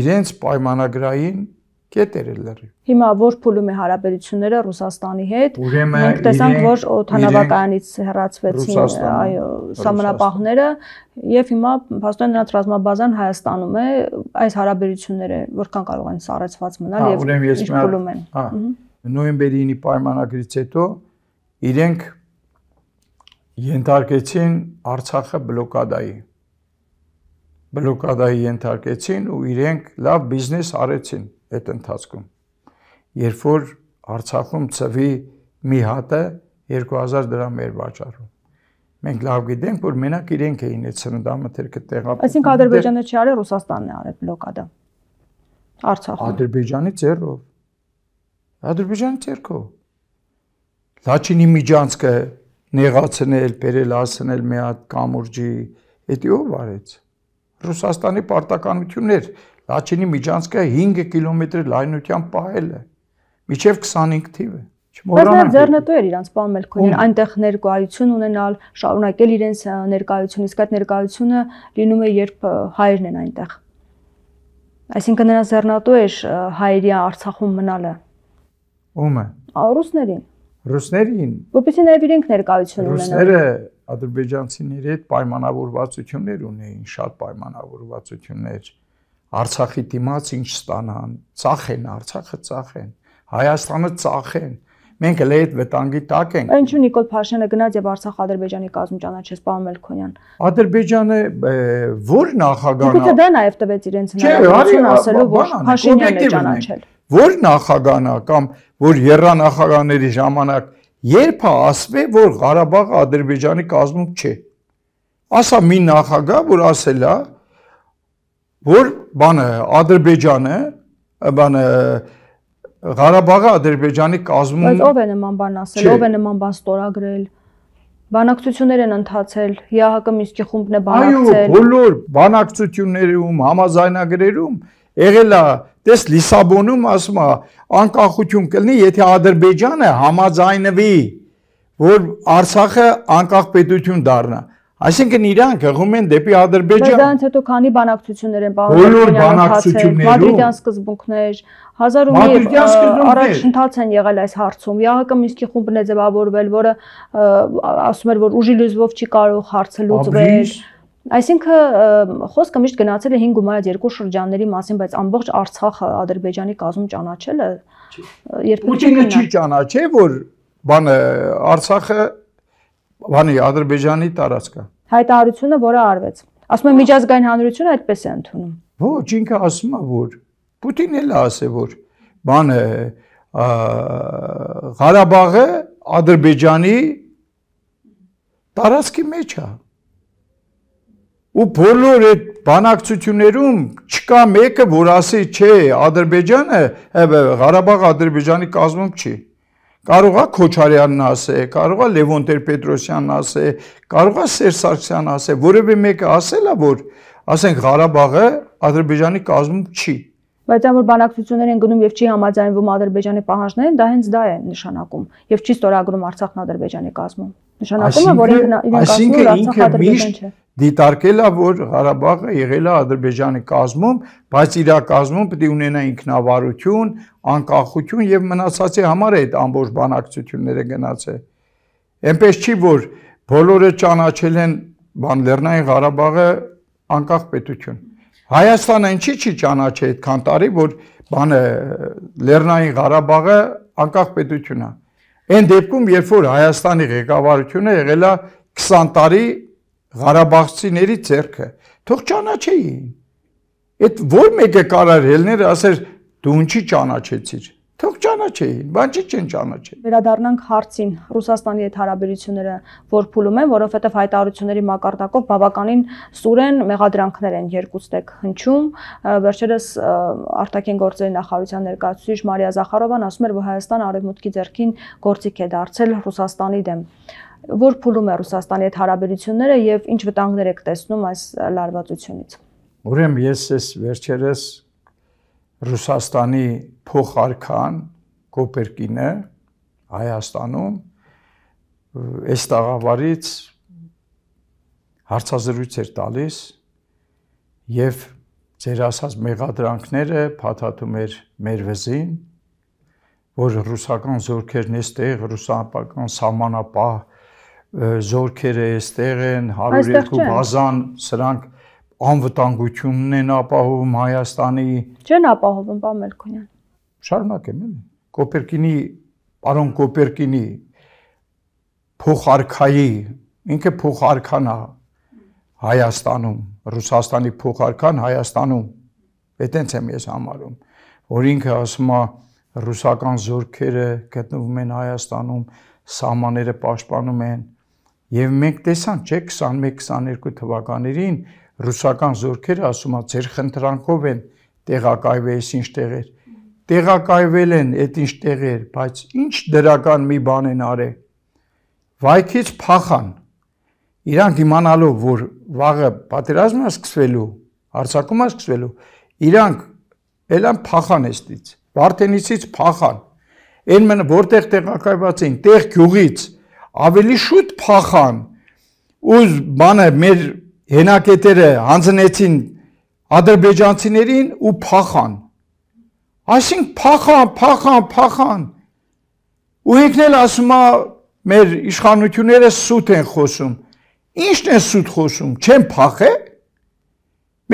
իրենց պայմանագրային կետերը լրի։ Հիմա որ փուլում է հարաբերությունները Ռուսաստանի հետ։ Մենք տեսանք, որ օթանավականից հեռացվեցին այո սահմանապահները եւ հիմա փաստորեն նրանց ռազմաբազան Հայաստանում է, այս հարաբերությունները որքան կարող են սառեցված մնալ հա, եւ ինչ փուլում են։ Հա։ Նոյեմբերի 9-ի պայմանագրից հետո իրենք ենթարկեցին Արցախը բլոկադայի բլոկադայի ենթարկեցին ու իրենք լավ բիզնես արեցին այդ ընթացքում։ Երբ որ Արցախում ծվի մի հատը 2000 դրամ էր վաճառում։ Մենք լավ գիտենք, որ մենակ իրենք էին այդ ցննդամթերքը տեղափոխում։ Այսինքն Ադրբեջանը չի արել, Ռուսաստանն է արել բլոկադա։ Արցախը։ Ադրբեջանի ձեռով։ Ադրբեջանի ձեռքով։ Լաչինի միջանցքը նեղացնել, բերել հասնել մի հատ կամուրջի, դա ով արեց։ Ռուսաստանի պարտականությունն էր Լաչինի միջանցքը 5 կիլոմետր լայնությամբ պահել է։ Միջև 25 թիվ է։ Չմոռանանք։ Բայց ձեռնտու էր իրանց պահել քոնին, այնտեղ ներկայություն ունենալ, շարունակել իրենց ներկայությունը, իսկ այդ ներկայությունը լինում է երբ հայերն են այնտեղ։ Այսինքն նրանց ձեռնտու էր հայերի Արցախում մնալը։ Ո՞մը։ Ռուսներին։ Ռուսներին։ Որպեսզի նաև իրենք ներկայություն ունենան։ Ռուսները ադրբեջանցիների հետ պայմանավորվածություններ ունեին, շատ պայմանավորվածություններ Արցախի դիմաց ինչ ստանան, ծախեն Արցախը ծախեն, Հայաստանը ծախեն։ Մենք էլ այդ վտանգի տակ ենք։ Ինչու Նիկոլ Փաշինյանը գնաց եւ Արցախ-Ադրբեջանի կազմում ճանաչեց պարոն Մելքոնյան։ Ադրբեջանը ո՞ր նախագահն է։ Դուք դա նաև տվեց իրենց հնարավորություն ասելու, որ Փաշինյանն է ճանաչել։ Ո՞ր նախագահն է կամ որ երանախագահների ժամանակ երբ է ասվել, որ Ղարաբաղը Ադրբեջանի կազմում չէ։ Ասա մի նախագահ, որ ասել է, որ բանը Ադրբեջանը, բանը Ղարաբաղը Ադրբեջանի կազմում Բայց ով է նման բան ասել, ով է նման բան ստորագրել։ Բանակցություններ են ընթացել, ՀՀԿ Մինսկի խումբն է բանակցել։ Այո, բոլոր բանակցություններում, համաձայնագրերում եղել է, տես Լիսաբոնում ասում է, անկախություն կլինի, եթե Ադրբեջանը համաձայնվի, որ Արցախը անկախ պետություն դառնա։ Այսինքն իրանք հղում են դեպի Ադրբեջան։ Դրանից հետո քանի բանակցություններ են պահանջում։ Բոլոր բանակցություններում Մադրիդյան սկզբունքներ, 1001 առաջընթաց են եղել այս հարցում։ ՀԱԿ-ը Մինսկի խումբն է ձևավորվել, որը ասում էր, որ ուժի լեզվով չի կարող հարցը լուծվել։ Այսինքն խոսքը միշտ գնացել է 5 գումարած երկու շրջանների մասին, բայց ամբողջ Արցախը Ադրբեջանի կազմում ճանաչելը երբեք Պուտինը չի ճանաչել, որ բանը Արցախը բանի Ադրբեջանի տարածքա հայտարարությունը, որը արվեց։ Ասում եմ միջազգային հանրությունը այդպես է ընդունում։ Ոչ, ինքը ասում է, որ Պուտինն էլ ասե, որ բանը Ղարաբաղը Ադրբեջանի տարածքի մեջ է։ Ու բոլոր այդ բանակցություններում չկա մեկը, որ ասի, չէ, Ադրբեջանը հա, Ղարաբաղը Ադրբեջանի կազմում չի։ Ա, Կարող է Քոչարյանն ասե, կարող է Լևոն Տեր-Պետրոսյանն ասե, կարող է Սերժ Սարգսյանն ասե, որևէ մեկը ասելա որ ասենք Ղարաբաղը Ադրբեջանի կազմում չի։ Բայց այն որ բանակցություններ են գնում եւ չի համաձայնվում Ադրբեջանի պահանջներին, դա հենց դա է նշանակում եւ չի ստորագրում Արցախն Ադրբեջանի կազմում։ Նշանակում է որ ինքն իրեն կազմում Արցախ Ադրբեջան չէ դիտարկել է, որ Ղարաբաղը եղել է Ադրբեջանի կազմում, բայց իր կազմում պետք է ունենա ինքնավարություն, անկախություն եւ մնացածի համար է այդ ամբողջ բանակցությունները գնացել։ Էնպես չի որ բոլորը ճանաչել են բան Լեռնային Ղարաբաղը անկախ պետություն։ Հայաստանը ինչի՞ չի ճանաչել այդքան տարի, որ բանը Լեռնային Ղարաբաղը անկախ պետություն է։ Այն դեպքում, երբ որ Հայաստանի ղեկավարությունը եղել է 20 տարի Ղարաբաղցիների ձեռքը թող ճանաչեին։ Այդ որ մեկը կարար ելներ ասեր դու ինչի ճանաչեցիր։ Թող ճանաչեին, բան չի չեն ճանաչել։ Վերադառնանք հարցին Ռուսաստանի հետ հարաբերությունները, որ փուլում են, որովհետև հայտարարությունների մակարդակով բավականին սուր են մեղադրանքներ են երկուց տեք հնչում։ Վերջերս արտաքին գործերի նախարարության ներկայացուցիչ Մարիա Զախարովան ասում էր, որ Հայաստան արևմուտքի ձեռքին գործիք է դարձել Ռուսաստանի դեմ որ փուլում է Ռուսաստանի հետ հարաբերությունները եւ ինչ վտանգներ եք տեսնում այս լարվածությունից։ Ուրեմն ես ես վերջերս Ռուսաստանի փոխարքան Կոպերկինը Հայաստանում այս տաղավարից հարցազրույց էր տալիս եւ ձեր ասած մեղադրանքները փաթաթում էր մեր վզին որ ռուսական զորքերն էստեղ ռուսապական սահմանապահ զորքերը այստեղ են 102 բազան, սրանք անվտանգությունն են ապահովում Հայաստանի։ Չեն ապահովում, պարոն Մելքոնյան։ Շարունակեմ, էլի։ Կոպերկինի, պարոն Կոպերկինի փոխարքայի, ինքը փոխարքան է Հայաստանում, Ռուսաստանի փոխարքան Հայաստանում։ Այդտենց եմ ես համարում, որ ինքը ասում է ռուսական զորքերը գտնվում են Հայաստանում, սահմանները պաշտպանում են, Եվ մենք տեսանք, չէ, 21-22 թվականներին ռուսական զորքերը ասում են, ձեր խնդրանքով են տեղակայվել ինչ տեղեր։ Տեղակայվել են այդ ինչ տեղեր, բայց ինչ դրական մի բան են արել։ Վայքից փախան։ Իրանք իմանալով, որ վաղը պատերազմն է սկսվելու, հարձակումը սկսվելու, իրանք ելան փախան էստից։ Վարդենիցից փախան։ Այն մնա որտեղ տեղակայված էին, տեղ գյուղից, տեղ ավելի շուտ փախան ու բանը մեր հենակետերը հանձնեցին ադրբեջանցիներին ու փախան այսինքն փախան փախան փախան ու ինքն էլ ասում է մեր իշխանությունները սուտ են խոսում ի՞նչն է սուտ խոսում չեն փախե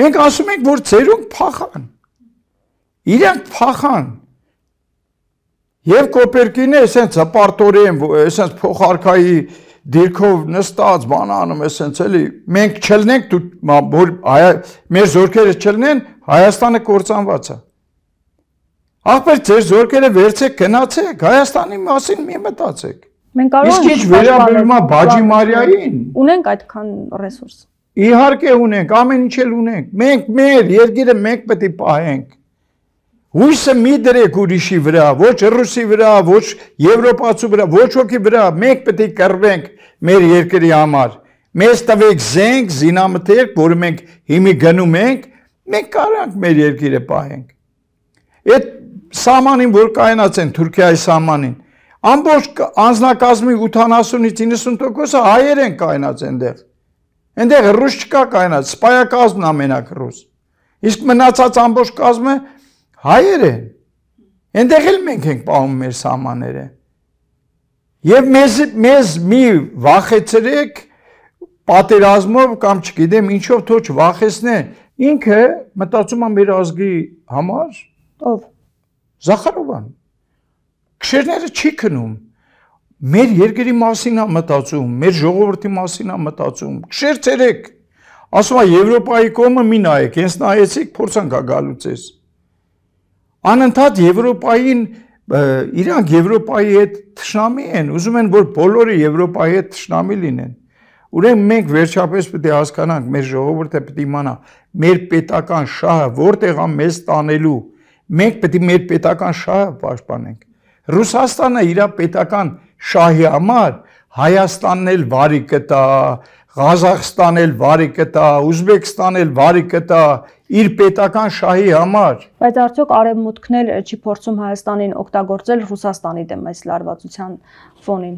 մենք ասում ենք որ ծերունք փախան իրանք փախան Եվ Կոպերկին է այսպես հպարտորեն, այսպես փոխարքայի դիրքով նստած բան անում, այսպես էլի մենք չլնենք դու որ մեր զորքերը չլնեն, Հայաստանը կործանված է։ Ախպեր ձեր զորքերը վերցեք, գնացեք, Հայաստանի մասին մի մտածեք։ Մենք կարող ենք Իսկ ինչ վերաբերում է Բաջի Մարիային, ունենք այդքան ռեսուրս։ Իհարկե ունենք, ամեն ինչ էլ ունենք։ Մենք մեր երկիրը մենք պետք է պահենք։ Հույսը մի դրեք ուրիշի վրա, ոչ ռուսի վրա, ոչ եվրոպացու վրա, ոչ ոքի վրա, մենք պետք է կռվենք մեր երկրի համար։ Մեզ տվեք զենք, զինամթերք, որը մենք հիմի գնում ենք, մենք կարանք մեր երկիրը պահենք։ Այդ սահմանին, որ կայանած են Թուրքիայի սահմանին, ամբողջ անձնակազմի 80-ից 90%-ը հայեր են կայանած այնտեղ։ Այնտեղ ռուս չկա կայանած, սպայակազմն ամենակ ռուս։ Իսկ մնացած ամբողջ կազմը հայեր են։ Այնտեղ էլ մենք ենք պահում մեր սահմանները։ Եվ մեզ մեզ մի վախեցրեք պատերազմով կամ չգիտեմ ինչով թող չվախեցնեն։ Ինքը մտածում է մեր ազգի համար, ով Զախարովան։ Քշերները չի քնում մեր երկրի մասին է մտածում, մեր ժողովրդի մասին է մտածում։ Քշեր ցերեք։ Ասում է Եվրոպայի կողմը մի նայեք, հենց նայեցիք փորձանք է գալու ցես։ Անընդհատ Եվրոպային իրանք Եվրոպայի հետ ճշնամի են, ուզում են որ բոլորը Եվրոպայի հետ ճշնամի լինեն։ Ուրեմն մենք վերջապես պետք է հասկանանք, մեր ժողովուրդը պետք է իմանա, մեր պետական շահը որտեղ է մեզ տանելու։ Մենք պետք է մեր պետական շահը պաշտպանենք։ Ռուսաստանը իր պետական շահի համար Հայաստանն էլ վարի կտա, Ղազախստանն էլ վարի կտա, Ուզբեկստանն էլ վարի կտա, իր պետական շահի համար։ Բայց արդյոք արևմուտքն էլ չի փորձում Հայաստանին օգտագործել Ռուսաստանի դեմ այս լարվածության ֆոնին։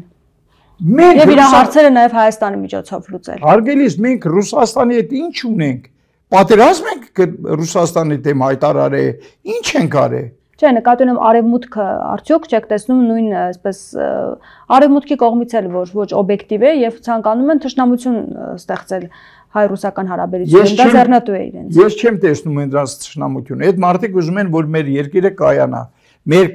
Մենք եւ իր հարցերը նաեւ Հայաստանի միջոցով լուծել։ Հարգելիս մենք Ռուսաստանի հետ ինչ ունենք։ Պատերազմ ենք Ռուսաստանի դեմ հայտարարել։ Ինչ ենք արել։ Չէ, նկատի ունեմ արևմուտքը, արդյոք չեք տեսնում նույն, այսպես արևմուտքի կողմից էլ որ ոչ օբյեկտիվ է եւ ցանկանում են ճշնամություն ստեղծել հայ-ռուսական հարաբերություններին, դա ձեռնտու է իրենց։ Ես չեմ տեսնում դրանց ճշնամությունը։ Այդ մարդիկ ուզում են, որ մեր երկիրը կայանա, մեր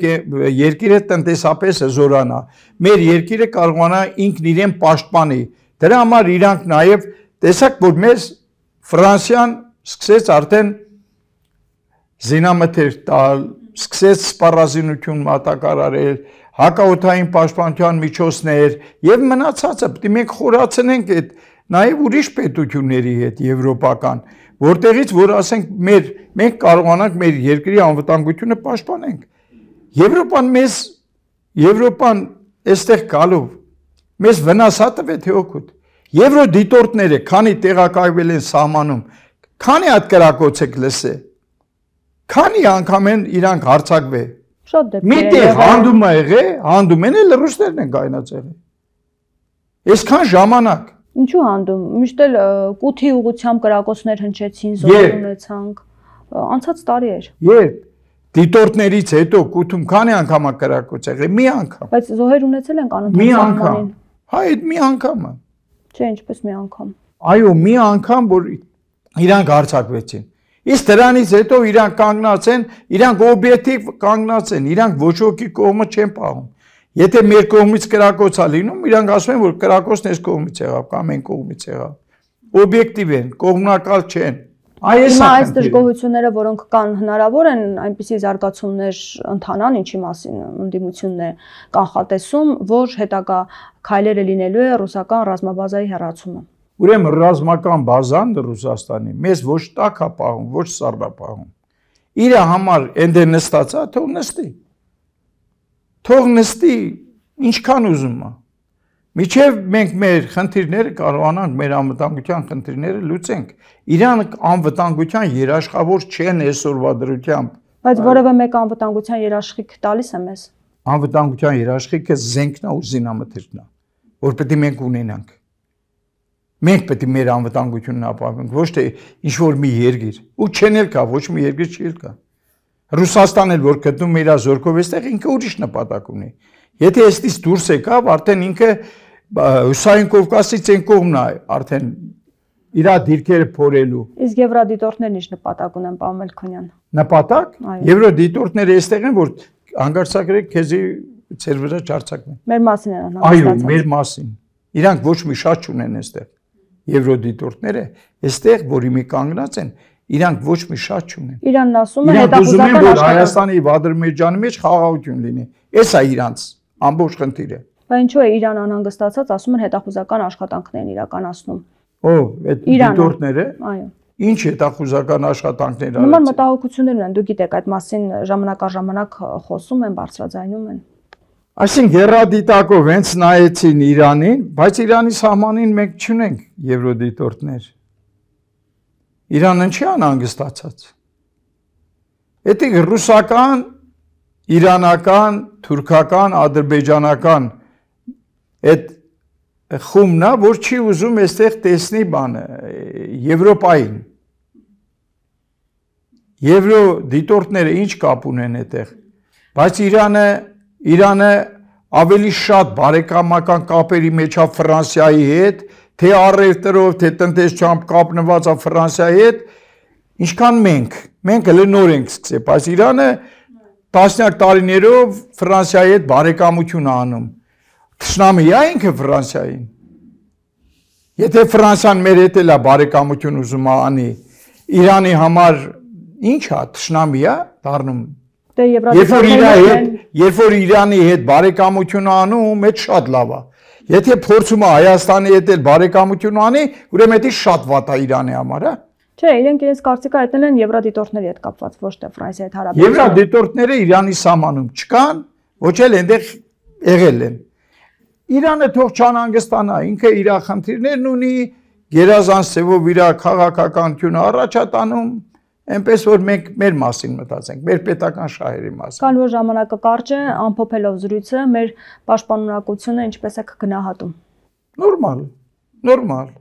երկիրը տնտեսապես զորանա, մեր երկիրը կարողանա ինքն իրեն պաշտպանի։ Դրա համար իրանք նաև տեսակ որ մեզ Ֆրանսիան սկսեց արդեն զինամթեր տալ, սկսեց սպառազինություն մատակարարել, հակաօթային պաշտպանության միջոցներ եւ մնացածը պետք է մենք խորացնենք այդ նաև ուրիշ պետությունների հետ եվրոպական, որտեղից որ ասենք մեր մենք կարողանանք մեր երկրի անվտանգությունը պաշտպանենք։ Եվրոպան մեզ Եվրոպան այստեղ գալով մեզ վնասա տվե թե օգուտ։ Եվրո դիտորդները քանի տեղակայվել են սահմանում, քանի հատ կրակոց եք լսե։ Քանի անգամ են իրանք հարցակվե։ Շատ դեպքեր։ Միտեղ հանդում է եղե, հանդում են էլ ռուսներն են գայնած եղել։ Այսքան ժամանակ Ինչու հանդում։ Միշտ էլ կութի ուղությամբ կրակոցներ հնչեցին, զոհ ունեցանք։ Անցած տարի էր։ Երբ դիտորդներից հետո կութում քանի անգամ է կրակոց եղել։ Մի անգամ։ Բայց զոհեր ունեցել ենք անընդհատ։ Մի անգամ։ Հա, այդ մի անգամը։ Չէ, ինչպես մի անգամ։ Այո, մի անգամ որ իրանք հարցակվեցին։ Իսկ դրանից հետո իրանք կանգնած են, իրանք օբյեկտիվ կանգնած են, իրանք ոչ ոքի կողմը չեն պահում։ Եթե մեր կողմից կրակոց է լինում, իրանք ասում են, որ կրակոցն այս կողմից եղավ կամ այն կողմից եղավ։ Օբյեկտիվ են, կողմնակալ չեն։ Այս այս դժգոհությունները, որոնք կան, հնարավոր են այնպիսի զարգացումներ ընթանան, ինչի մասին ընդդիմությունն է կանխատեսում, որ հետագա քայլերը լինելու է ռուսական ռազմաբազայի հեռացումը։ Ուրեմն ռազմական բազան Ռուսաստանի մեզ ոչ տակ է պահում, ոչ սարդապահում։ Իր համար այնտեղ նստածա, թող նստի թող նստի ինչքան ուզում է։ Միջև մենք մեր խնդիրները կարողանանք մեր անվտանգության խնդիրները լուծենք։ Իրանք անվտանգության երաշխավոր չեն այսօրվա դրությամբ։ Բայց որևէ մեկ անվտանգության երաշխիք տալիս է մեզ։ Անվտանգության երաշխիքը զենքն է ու զինամթերքն է, որ պետք է մենք ունենանք։ Մենք պետք է մեր անվտանգությունն ապահովենք, ոչ թե ինչ որ մի երկիր։ Ու չեն էլ կա, ոչ մի երկիր չի էլ կա։ Ա Ռուսաստանն էլ որ գտնում է իր զորքով այստեղ ինքը ուրիշ նպատակ ունի։ Եթե այստից դուրս եկավ, արդեն ինքը Հուսային Կովկասից այն կողմն է, արդեն իր դիրքերը փորելու։ Իսկ եվրոդիտորդներն ինչ նպատակ ունեն, պարոն Մելքոնյան։ Նպատակ։ Եվրոդիտորդները այստեղ են, որ հանգարցակրեք քեզի ծեր վրա չարցակվեն։ Մեր մասին են հանգարցակը։ Այո, մեր մասին։ Իրանք ոչ մի շատ չունեն այստեղ։ Եվրոդիտորդները այստեղ, որի մի կանգնած են, Իրանք ոչ մի շատ չունեն։ Իրանն ասում է հետախուզական աշխարհ։ Իրանք ուզում են որ Հայաստանի Ադրբեջանի մեջ խաղաղություն լինի։ Էս է իրանց ամբողջ խնդիրը։ Բայց ինչու է Իրան անհանգստացած, ասում են հետախուզական աշխատանքներ են իրականացնում։ Օ, այդ դիտորդները։ Այո։ Ինչ հետախուզական աշխատանքներ արած։ Նման մտահոգություններ ունեն, դու գիտեք, այդ մասին ժամանակաժամանակ խոսում են, բարձրաձայնում են։ Այսինքն երադիտակով հենց նայեցին Իրանին, բայց Իրանի սահմանին մենք չունենք եվրոդիտորդներ Իրանը ինչի անհանգստացած։ Էդի ռուսական, իրանական, թուրքական, ադրբեջանական այդ խումնա, որ չի ուզում այստեղ տեսնի բանը Եվրոպային։ Եվրո դիտորդները ինչ կապ ունեն այդտեղ։ Բայց Իրանը Իրանը ավելի շատ բարեկամական կապերի մեջ է Ֆրանսիայի հետ, թե առևտրով, թե տնտեսչությամբ կապնված է Ֆրանսիայի հետ, ինչքան մենք։ Մենք հենց նոր ենք սկսել, բայց Իրանը տասնյակ տարիներով Ֆրանսիայի հետ բարեկամություն անում։ Թշնամի է ինքը Ֆրանսիային։ Եթե Ֆրանսիան մեր հետ էլա բարեկամություն ուզում անի, Իրանի համար ի՞նչ է թշնամի է դառնում Դե եվրոպական երբ որ Իրանի հետ երբ որ Իրանի հետ բարեկամություն անում, մեծ շատ լավ է։ Եթե փորձում է Հայաստանի հետ էլ բարեկամություն անի, ուրեմն դա շատ վատ է Իրանի համար, հա։ Չէ, իրենք իրենց կարծիքը այտնել են եվրադիտորդների հետ կապված, ոչ թե Ֆրանսիայի հետ հարաբերությամբ։ Եվրադիտորդները Իրանի սահմանում չկան, ոչ էլ այնտեղ եղել են։ Իրանը թող չանհանգստանա, ինքը իր խնդիրներն ունի, գերազանց ծևով իր քաղաքականությունը առաջատանում, Էնպես որ մենք մեր մասին մտածենք, մեր պետական շահերի մասին։ Կան որ ժամանակը կարճ է, ամփոփելով զրույցը, մեր պաշտպանունակությունը ինչպես է կգնահատում։ Նորմալ, նորմալ։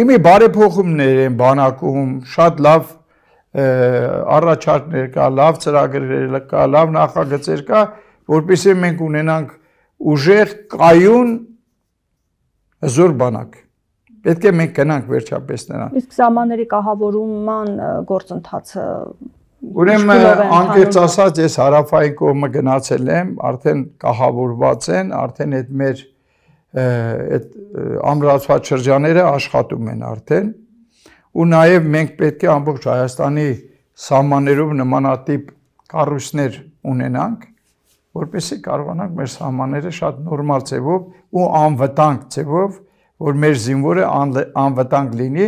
Իմի բարեփոխումներ են բանակում, շատ լավ առաջարկներ կա, լավ ծրագրեր կա, լավ նախագծեր կա, որովհետեւ մենք ունենանք ուժեղ, կայուն զոր բանակ։ Պետք է մենք գնանք վերջապես նրան։ Իսկ սահմանների կահավորման գործընթացը Ուրեմն անկեղծ ասած ես հարավային կողմը գնացել եմ, արդեն կահավորված են, արդեն այդ մեր այդ ամրացված շրջաները աշխատում են արդեն։ Ու նաև մենք պետք է ամբողջ Հայաստանի սահմաններով նմանատիպ կառույցներ ունենանք, որպեսզի կարողանանք մեր սահմանները շատ նորմալ ձևով ու անվտանգ ձևով որ մեր զինվորը անվտանգ լինի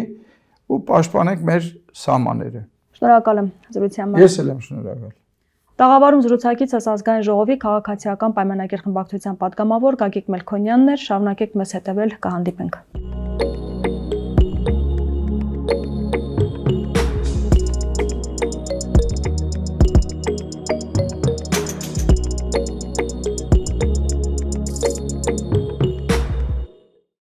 ու պաշտպանենք մեր սահմանները։ Շնորհակալ եմ զրույցի համար։ Ես էլ եմ շնորհակալ։ Տաղավարում զրուցակից ասազգային ժողովի քաղաքացիական պայմանագիր խմբակցության падգամավոր Գագիկ Մելքոնյանն էր, շարունակեք մեզ հետևել, կհանդիպենք։ Thank you